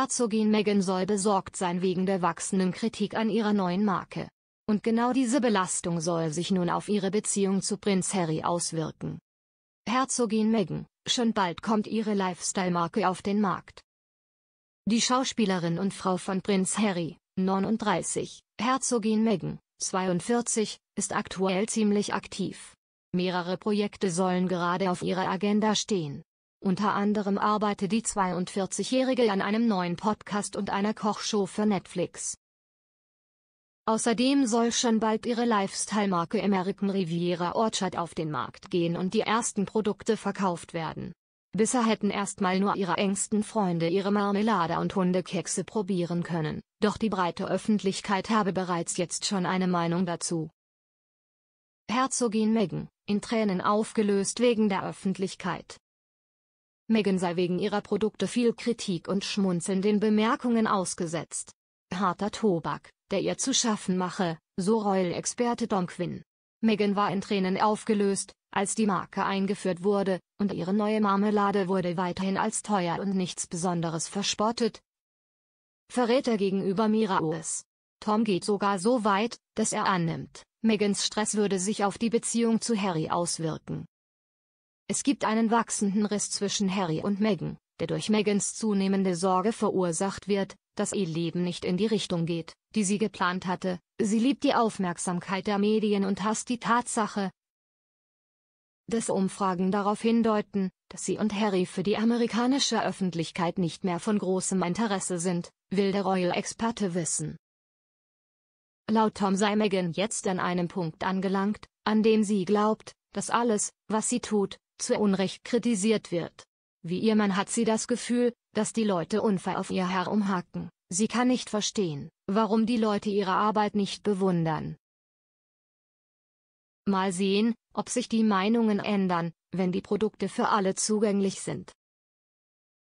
Herzogin Meghan soll besorgt sein wegen der wachsenden Kritik an ihrer neuen Marke. Und genau diese Belastung soll sich nun auf ihre Beziehung zu Prinz Harry auswirken. Herzogin Meghan, schon bald kommt ihre Lifestyle-Marke auf den Markt. Die Schauspielerin und Frau von Prinz Harry, 39, Herzogin Meghan, 42, ist aktuell ziemlich aktiv. Mehrere Projekte sollen gerade auf ihrer Agenda stehen. Unter anderem arbeite die 42-Jährige an einem neuen Podcast und einer Kochshow für Netflix. Außerdem soll schon bald ihre Lifestyle-Marke American Riviera Orchard auf den Markt gehen und die ersten Produkte verkauft werden. Bisher hätten erstmal nur ihre engsten Freunde ihre Marmelade und Hundekekse probieren können, doch die breite Öffentlichkeit habe bereits jetzt schon eine Meinung dazu. Herzogin Meghan, in Tränen aufgelöst wegen der Öffentlichkeit. Meghan sei wegen ihrer Produkte viel Kritik und Schmunzeln den Bemerkungen ausgesetzt. Harter Tobak, der ihr zu schaffen mache, so Royal-Experte Don Quinn. Meghan war in Tränen aufgelöst, als die Marke eingeführt wurde, und ihre neue Marmelade wurde weiterhin als teuer und nichts Besonderes verspottet. Verräter gegenüber Miraus. Tom geht sogar so weit, dass er annimmt, Megans Stress würde sich auf die Beziehung zu Harry auswirken. Es gibt einen wachsenden Riss zwischen Harry und Meghan, der durch Megans zunehmende Sorge verursacht wird, dass ihr Leben nicht in die Richtung geht, die sie geplant hatte. Sie liebt die Aufmerksamkeit der Medien und hasst die Tatsache, dass Umfragen darauf hindeuten, dass sie und Harry für die amerikanische Öffentlichkeit nicht mehr von großem Interesse sind, will der Royal-Experte wissen. Laut Tom sei Meghan jetzt an einem Punkt angelangt, an dem sie glaubt, dass alles, was sie tut, zu Unrecht kritisiert wird. Wie ihr Mann hat sie das Gefühl, dass die Leute unfair auf ihr herumhacken. Sie kann nicht verstehen, warum die Leute ihre Arbeit nicht bewundern. Mal sehen, ob sich die Meinungen ändern, wenn die Produkte für alle zugänglich sind.